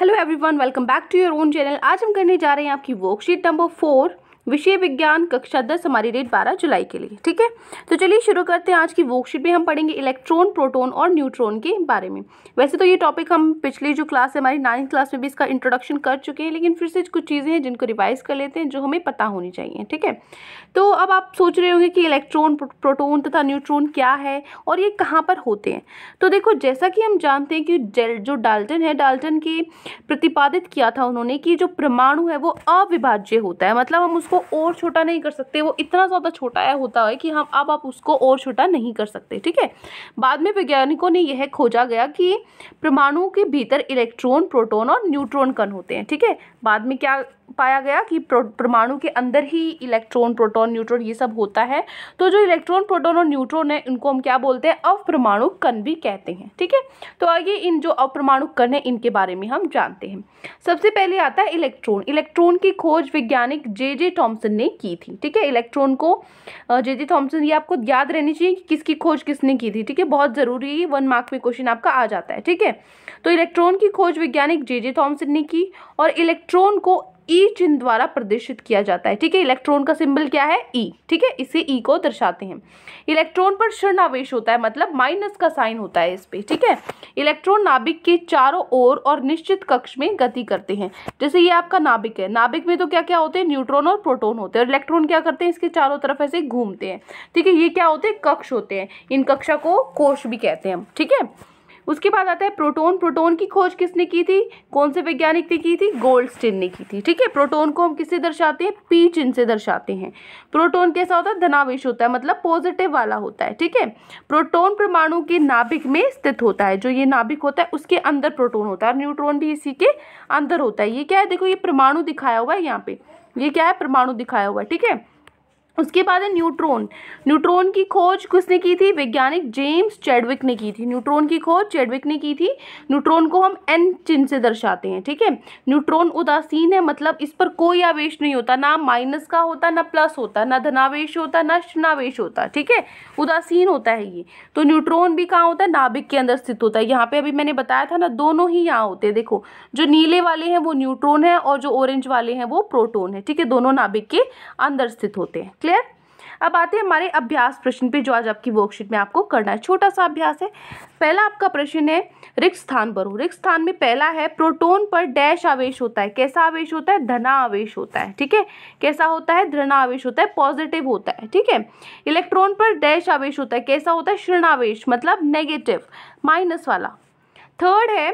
hello everyone welcome back to your own channel आज हम करने जा रहे हैं आपकी वर्कशीट नंबर फोर विषय विज्ञान कक्षा दस हमारी डेट बारह जुलाई के लिए ठीक है तो चलिए शुरू करते हैं आज की वर्कशीट में हम पढ़ेंगे इलेक्ट्रॉन प्रोटोन और न्यूट्रॉन के बारे में वैसे तो ये टॉपिक हम पिछली जो क्लास है हमारी नाइन्थ क्लास में भी इसका इंट्रोडक्शन कर चुके हैं लेकिन फिर से कुछ चीज़ें हैं जिनको रिवाइज कर लेते हैं जो हमें पता होनी चाहिए ठीक है तो अब आप सोच रहे होंगे कि इलेक्ट्रॉन प्रोटोन तथा न्यूट्रॉन क्या है और ये कहाँ पर होते हैं तो देखो जैसा कि हम जानते हैं कि जो डाल्टन है डाल्टन की प्रतिपादित किया था उन्होंने कि जो परमाणु है वो अविभाज्य होता है मतलब हम उसको उसको और छोटा नहीं कर सकते वो इतना ज़्यादा छोटा है होता है कि हम अब आप उसको और छोटा नहीं कर सकते ठीक है बाद में वैज्ञानिकों ने यह खोजा गया कि परमाणु के भीतर इलेक्ट्रॉन प्रोटोन और न्यूट्रॉन कण होते हैं ठीक है बाद में क्या पाया गया कि परमाणु के अंदर ही इलेक्ट्रॉन प्रोटॉन न्यूट्रॉन ये सब होता है तो जो इलेक्ट्रॉन प्रोटॉन और न्यूट्रॉन है इनको हम क्या बोलते हैं अवप्रमाणु कण भी कहते हैं ठीक है तो आइए इन जो अवप्रमाणु कण है इनके बारे में हम जानते हैं सबसे पहले आता है इलेक्ट्रॉन इलेक्ट्रॉन की खोज वैज्ञानिक जे जे थॉम्सन ने की थी ठीक है इलेक्ट्रॉन को जे जे थॉम्सन ये आपको याद रहनी चाहिए कि किसकी खोज किसने की थी ठीक है बहुत ज़रूरी है वन मार्क में क्वेश्चन आपका आ जाता है ठीक है तो इलेक्ट्रॉन की खोज वैज्ञानिक जे जे थॉम्सन ने की और इलेक्ट्रॉन को ई e चिन्ह द्वारा प्रदर्शित किया जाता है ठीक है इलेक्ट्रॉन का सिंबल क्या है ई e, ठीक है इसे ई e को दर्शाते हैं इलेक्ट्रॉन पर शर्ण आवेश होता है मतलब माइनस का साइन होता है इस पर ठीक है इलेक्ट्रॉन नाभिक के चारों ओर और निश्चित कक्ष में गति करते हैं जैसे ये आपका नाभिक है नाभिक में तो क्या क्या होते हैं न्यूट्रॉन और प्रोटोन होते हैं और इलेक्ट्रॉन क्या करते हैं इसके चारों तरफ ऐसे घूमते हैं ठीक है ये क्या होते हैं कक्ष होते हैं इन कक्षा को कोष भी कहते हैं हम ठीक है उसके बाद आता है प्रोटोन प्रोटोन की खोज किसने की थी कौन से वैज्ञानिक ने की थी गोल्डस्टीन ने की थी ठीक है प्रोटोन को हम किससे दर्शाते हैं पी चिन्ह से दर्शाते हैं प्रोटोन कैसा होता है धनावेश होता है मतलब पॉजिटिव वाला होता है ठीक है प्रोटोन परमाणु के नाभिक में स्थित होता है जो ये नाभिक होता है उसके अंदर प्रोटोन होता है और न्यूट्रॉन भी इसी के अंदर होता है ये क्या है देखो ये परमाणु दिखाया हुआ है यहाँ पे ये क्या है परमाणु दिखाया हुआ है ठीक है उसके बाद है न्यूट्रॉन न्यूट्रॉन की खोज किसने की थी वैज्ञानिक जेम्स चैडविक ने की थी न्यूट्रॉन की खोज चैडविक ने की थी न्यूट्रॉन को हम एन चिन्ह से दर्शाते हैं ठीक है न्यूट्रॉन उदासीन है मतलब इस पर कोई आवेश नहीं होता ना माइनस का होता ना प्लस होता ना धनावेश होता ना शनावेश होता ठीक है उदासीन होता है ये तो न्यूट्रॉन भी कहाँ होता है नाभिक के अंदर स्थित होता है यहाँ पर अभी मैंने बताया था ना दोनों ही यहाँ होते हैं देखो जो नीले वाले हैं वो न्यूट्रॉन है और जो ऑरेंज वाले हैं वो प्रोटोन है ठीक है दोनों नाभिक के अंदर स्थित होते हैं क्लियर अब आते हैं हमारे अभ्यास प्रश्न पे जो आज आपकी वर्कशीट में आपको करना है छोटा सा अभ्यास है पहला आपका प्रश्न है रिक्त स्थान पर रिक्त स्थान में पहला है प्रोटोन पर डैश आवेश होता है कैसा आवेश होता है धना आवेश होता है ठीक है कैसा होता है धृण आवेश होता है पॉजिटिव होता है ठीक है इलेक्ट्रॉन पर डैश आवेश होता है कैसा होता है शृणावेश मतलब नेगेटिव माइनस वाला थर्ड है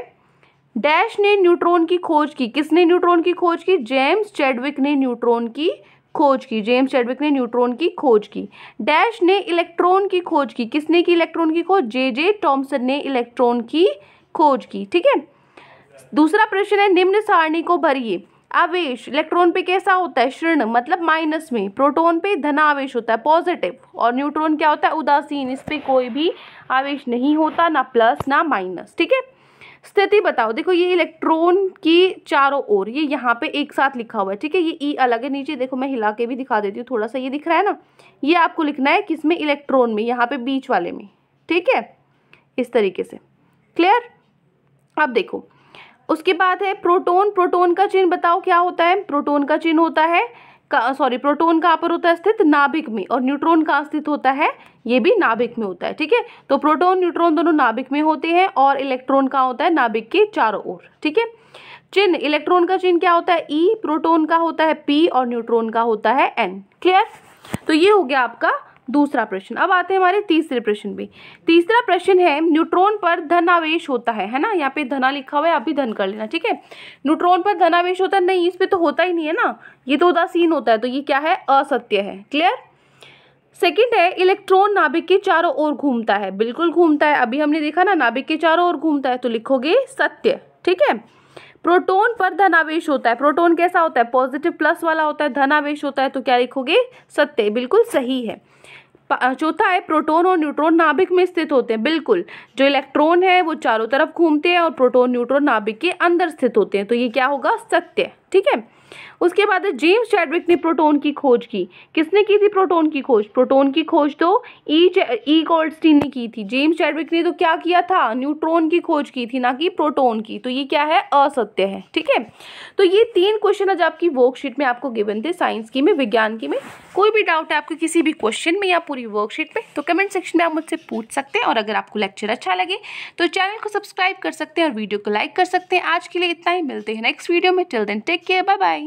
डैश ने न्यूट्रॉन की खोज की किसने न्यूट्रॉन की खोज की जेम्स चेडविक ने न्यूट्रॉन की खोज की जेम्स चैडविक ने न्यूट्रॉन की खोज की डैश ने इलेक्ट्रॉन की खोज की किसने की इलेक्ट्रॉन की खोज जे जे टॉम्सन ने इलेक्ट्रॉन की खोज की ठीक है दूसरा प्रश्न है निम्न सारणी को भरिए आवेश इलेक्ट्रॉन पे कैसा होता है ऋण मतलब माइनस में प्रोटॉन पे धनावेश होता है पॉजिटिव और न्यूट्रॉन क्या होता है उदासीन इस पर कोई भी आवेश नहीं होता ना प्लस ना माइनस ठीक है स्थिति बताओ देखो ये इलेक्ट्रॉन की चारों ओर ये यहाँ पे एक साथ लिखा हुआ है ठीक है ये ई e अलग है नीचे देखो मैं हिला के भी दिखा देती हूँ थोड़ा सा ये दिख रहा है ना ये आपको लिखना है किसमें इलेक्ट्रॉन में यहाँ पे बीच वाले में ठीक है इस तरीके से क्लियर अब देखो उसके बाद है प्रोटोन प्रोटोन का चिन्ह बताओ क्या होता है प्रोटोन का चिन्ह होता है का सॉरी प्रोटोन कहाँ पर होता है स्थित नाभिक में और न्यूट्रॉन कहाँ स्थित होता है ये भी नाभिक में होता है ठीक है तो प्रोटोन न्यूट्रॉन दोनों नाभिक में होते हैं और इलेक्ट्रॉन कहाँ होता है नाभिक के चारों ओर ठीक है चिन्ह इलेक्ट्रॉन का चिन्ह क्या होता है ई e, प्रोटोन का होता है पी और न्यूट्रॉन का होता है एन क्लियर तो ये हो गया आपका दूसरा प्रश्न अब आते हैं हमारे तीसरे प्रश्न पे तीसरा प्रश्न है न्यूट्रॉन पर धनावेश होता है है ना यहाँ पे धना लिखा हुआ है आप भी धन कर लेना ठीक है न्यूट्रॉन पर धनावेश होता है नहीं इस पर तो होता ही नहीं है ना ये तो उदासीन होता है तो ये क्या है असत्य है क्लियर सेकेंड है इलेक्ट्रॉन नाभिक के चारों ओर घूमता है बिल्कुल घूमता है अभी हमने देखा ना नाभिक के चारों ओर घूमता है तो लिखोगे सत्य ठीक है प्रोटोन पर धनावेश होता है प्रोटोन कैसा होता है पॉजिटिव प्लस वाला होता है धनावेश होता है तो क्या लिखोगे सत्य बिल्कुल सही है चौथा है प्रोटोन और न्यूट्रॉन नाभिक में स्थित होते हैं बिल्कुल जो इलेक्ट्रॉन है वो चारों तरफ घूमते हैं और प्रोटोन न्यूट्रॉन नाभिक के अंदर स्थित होते हैं तो ये क्या होगा सत्य ठीक है उसके बाद जेम्स चैडविक ने प्रोटोन की खोज की किसने की थी प्रोटोन की खोज प्रोटोन की खोज तो ई ई गोल्डस्टीन ने की थी जेम्स चैडविक ने तो क्या किया था न्यूट्रॉन की खोज की थी ना कि प्रोटोन की तो ये क्या है असत्य है ठीक है तो ये तीन क्वेश्चन आज आपकी वर्कशीट में आपको गिवन थे साइंस की में विज्ञान की में कोई भी डाउट है आपको किसी भी क्वेश्चन में या पूरी वर्कशीट में तो कमेंट सेक्शन में आप मुझसे पूछ सकते हैं और अगर आपको लेक्चर अच्छा लगे तो चैनल को सब्सक्राइब कर सकते हैं और वीडियो को लाइक कर सकते हैं आज के लिए इतना ही मिलते हैं नेक्स्ट वीडियो में till then take care bye bye